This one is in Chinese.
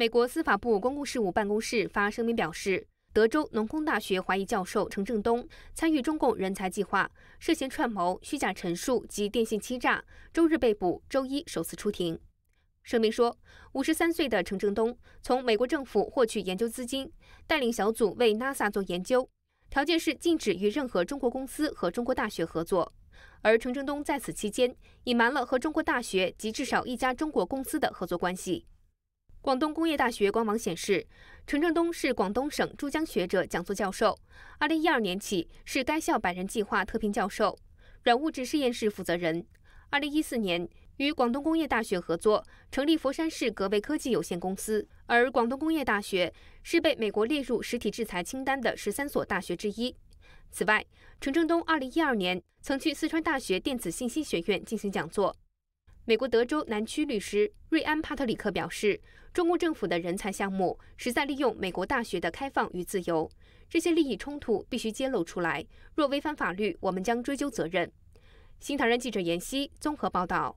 美国司法部公共事务办公室发声明表示，德州农工大学怀疑教授程正东参与中共人才计划，涉嫌串谋虚假陈述及电信欺诈，周日被捕，周一首次出庭。声明说，五十三岁的程正东从美国政府获取研究资金，带领小组为 NASA 做研究，条件是禁止与任何中国公司和中国大学合作。而程正东在此期间隐瞒了和中国大学及至少一家中国公司的合作关系。广东工业大学官网显示，陈正东是广东省珠江学者讲座教授，二零一二年起是该校百人计划特聘教授、软物质实验室负责人。二零一四年，与广东工业大学合作成立佛山市格威科技有限公司。而广东工业大学是被美国列入实体制裁清单的十三所大学之一。此外，陈正东二零一二年曾去四川大学电子信息学院进行讲座。美国德州南区律师瑞安·帕特里克表示：“中国政府的人才项目是在利用美国大学的开放与自由，这些利益冲突必须揭露出来。若违反法律，我们将追究责任。”新唐人记者闫希综合报道。